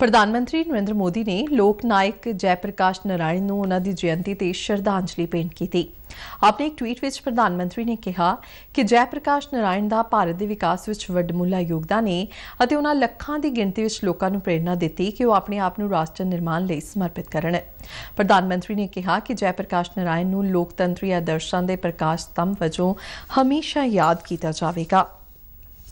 ਪ੍ਰਧਾਨ ਮੰਤਰੀ ਨਰਿੰਦਰ ਮੋਦੀ ਨੇ ਲੋਕ ਨਾਇਕ ਜੈ ਪ੍ਰਕਾਸ਼ ਨਰਾਇਣ ਨੂੰ ਉਹਨਾਂ ਦੀ ਜਯੰਤੀ ਤੇ ਸ਼ਰਧਾਂਜਲੀ ਭੇਂਟ ਕੀਤੀ। ਆਪਣੇ ਇੱਕ ਟਵੀਟ ਵਿੱਚ ਪ੍ਰਧਾਨ ਮੰਤਰੀ ਨੇ ਕਿਹਾ ਕਿ ਜੈ ਪ੍ਰਕਾਸ਼ ਨਰਾਇਣ ਦਾ ਭਾਰਤ ਦੇ ਵਿਕਾਸ ਵਿੱਚ ਵੱਡਮੁੱਲਾ ਯੋਗਦਾਨ ਹੈ ਅਤੇ ਉਹਨਾਂ ਲੱਖਾਂ ਦੀ ਗਿਣਤੀ ਵਿੱਚ ਲੋਕਾਂ ਨੂੰ ਪ੍ਰੇਰਣਾ ਦਿੱਤੀ ਕਿ ਉਹ ਆਪਣੇ ਆਪ ਨੂੰ ਰਾਸ਼ਟਰ ਨਿਰਮਾਣ ਲਈ ਸਮਰਪਿਤ ਕਰਨ। ਪ੍ਰਧਾਨ ਮੰਤਰੀ ਨੇ ਕਿਹਾ ਕਿ ਜੈ ਪ੍ਰਕਾਸ਼ ਨਰਾਇਣ ਨੂੰ ਲੋਕਤੰਤਰੀ ਆਦਰਸ਼ਾਂ ਦੇ ਪ੍ਰਕਾਸ਼ ਸਤੰਭ ਵਜੋਂ ਹਮੇਸ਼ਾ ਯਾਦ ਕੀਤਾ ਜਾਵੇਗਾ।